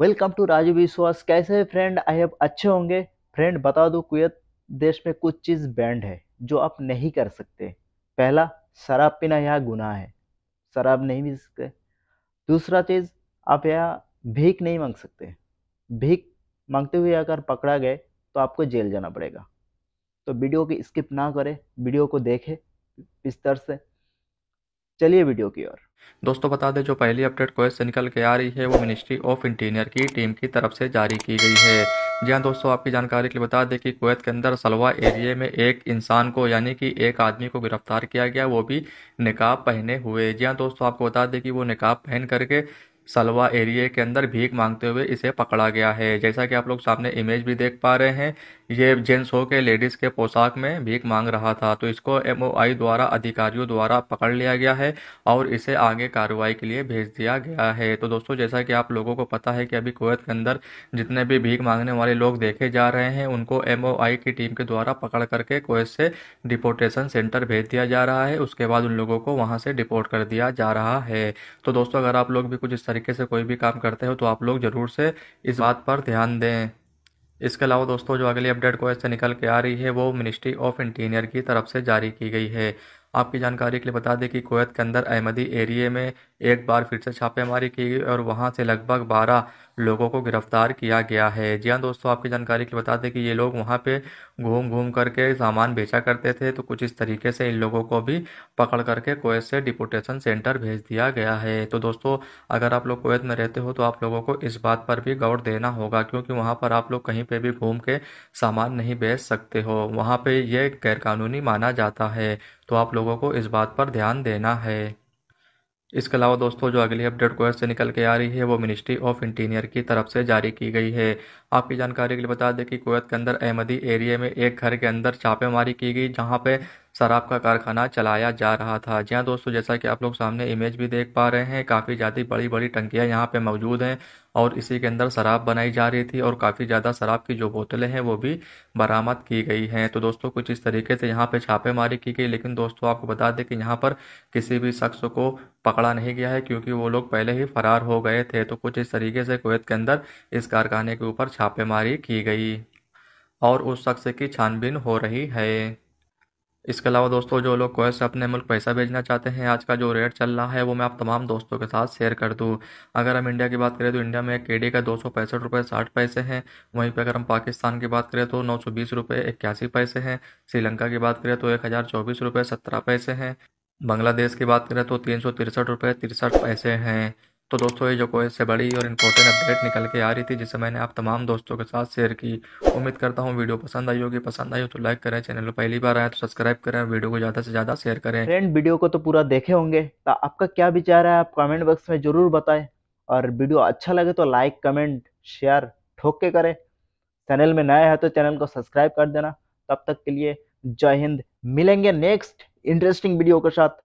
welcome to Raju विश्वास कैसे है फ्रेंड आई हैव अच्छे होंगे फ्रेंड बता दो कुत देश में कुछ चीज़ बैंड है जो आप नहीं कर सकते पहला शराब पीना यह गुनाह है शराब नहीं पी सकते दूसरा चीज़ आप यह भीख नहीं मांग सकते भीख मांगते हुए अगर पकड़ा गए तो आपको जेल जाना पड़ेगा तो वीडियो की स्किप ना करें वीडियो को देखें इस तरह से चलिए वीडियो की ओर दोस्तों बता दें जो पहली अपडेट क्वेश्चन से निकल के आ रही है वो मिनिस्ट्री ऑफ इंटीरियर की टीम की तरफ से जारी की गई है जी हाँ दोस्तों आपकी जानकारी के लिए बता दें कि कुवैत के अंदर सलवा एरिए में एक इंसान को यानी कि एक आदमी को गिरफ्तार किया गया वो भी निकाब पहने हुए जी हाँ दोस्तों आपको बता दें कि वो निकाब पहन करके सलवा एरिया के अंदर भीख मांगते हुए इसे पकड़ा गया है जैसा कि आप लोग सामने इमेज भी देख पा रहे हैं ये जेंट्स हो के लेडीज़ के पोशाक में भीख मांग रहा था तो इसको एमओआई द्वारा अधिकारियों द्वारा पकड़ लिया गया है और इसे आगे कार्रवाई के लिए भेज दिया गया है तो दोस्तों जैसा कि आप लोगों को पता है कि अभी कुवैत के अंदर जितने भी भीख मांगने वाले लोग देखे जा रहे हैं उनको एम की टीम के द्वारा पकड़ करके कुवैत से डिपोर्टेशन सेंटर भेज दिया जा रहा है उसके बाद उन लोगों को वहाँ से डिपोर्ट कर दिया जा रहा है तो दोस्तों अगर आप लोग भी कुछ इस तरीके से कोई भी काम करते हो तो आप लोग ज़रूर से इस बात पर ध्यान दें इसके अलावा दोस्तों जो अगली अपडेट को ऐसे निकल के आ रही है वो मिनिस्ट्री ऑफ इंटीरियर की तरफ से जारी की गई है आपकी जानकारी के लिए बता दें कि कोयत के अंदर अहमदी एरिए में एक बार फिर से छापेमारी की गई और वहाँ से लगभग बारह लोगों को गिरफ्तार किया गया है जी हाँ दोस्तों आपकी जानकारी के बता दें कि ये लोग वहाँ पे घूम घूम करके सामान बेचा करते थे तो कुछ इस तरीके से इन लोगों को भी पकड़ करके कोयत से डिपोटेशन सेंटर भेज दिया गया है तो दोस्तों अगर आप लोग कोयत में रहते हो तो आप लोगों को इस बात पर भी गौर देना होगा क्योंकि वहाँ पर आप लोग कहीं पर भी घूम के सामान नहीं बेच सकते हो वहाँ पर यह गैरकानूनी माना जाता है तो आप लोगों को इस बात पर ध्यान देना है इसके अलावा दोस्तों जो अगली अपडेट कोयर से निकल के आ रही है वो मिनिस्ट्री ऑफ इंटीरियर की तरफ से जारी की गई है आपकी जानकारी के लिए बता दें कि कोयत के अंदर अहमदी एरिया में एक घर के अंदर छापेमारी की गई जहाँ पे शराब का कारखाना चलाया जा रहा था जी हाँ दोस्तों जैसा कि आप लोग सामने इमेज भी देख पा रहे हैं काफ़ी ज़्यादा बड़ी बड़ी टंकियाँ यहाँ पे मौजूद हैं और इसी के अंदर शराब बनाई जा रही थी और काफ़ी ज़्यादा शराब की जो बोतलें हैं वो भी बरामद की गई हैं तो दोस्तों कुछ इस तरीके से यहाँ पर छापेमारी की गई लेकिन दोस्तों आपको बता दें कि यहाँ पर किसी भी शख्स को पकड़ा नहीं गया है क्योंकि वो लोग पहले ही फरार हो गए थे तो कुछ इस तरीके से कुवैत के अंदर इस कारखाने के ऊपर छापेमारी की गई और उस शख्स की छानबीन हो रही है इसके अलावा दोस्तों जो लोग कोयर से अपने मुल्क पैसा भेजना चाहते हैं आज का जो रेट चल रहा है वो मैं आप तमाम दोस्तों के साथ शेयर कर दूँ अगर हम इंडिया की बात करें तो इंडिया में के डी का दो सौ पैंसठ रुपये साठ पैसे हैं वहीं पर अगर हम पाकिस्तान की बात करें तो नौ सौ बीस रुपये इक्यासी पैसे हैं श्रीलंका की बात करें तो एक हज़ार चौबीस रुपये सत्रह पैसे हैं बांग्लादेश की बात करें तो तीन सौ तिरसठ रुपये तिरसठ पैसे हैं तो दोस्तों ये जो कोई से बड़ी और इम्पोर्टेंट अपडेट निकल के आ रही थी जिसे मैंने आप तमाम दोस्तों के साथ शेयर की उम्मीद करता हूँ वीडियो पसंद आई होगी पसंद आई हो तो लाइक करें चैनल पर पहली बार आए तो सब्सक्राइब करें वीडियो को ज़्यादा से ज़्यादा शेयर करें फ्रेंड वीडियो को तो पूरा देखे होंगे तो आपका क्या विचार है आप कमेंट बॉक्स में ज़रूर बताएं और वीडियो अच्छा लगे तो लाइक कमेंट शेयर ठोक के करें चैनल में नया है तो चैनल को सब्सक्राइब कर देना तब तक के लिए जय हिंद मिलेंगे नेक्स्ट इंटरेस्टिंग वीडियो के साथ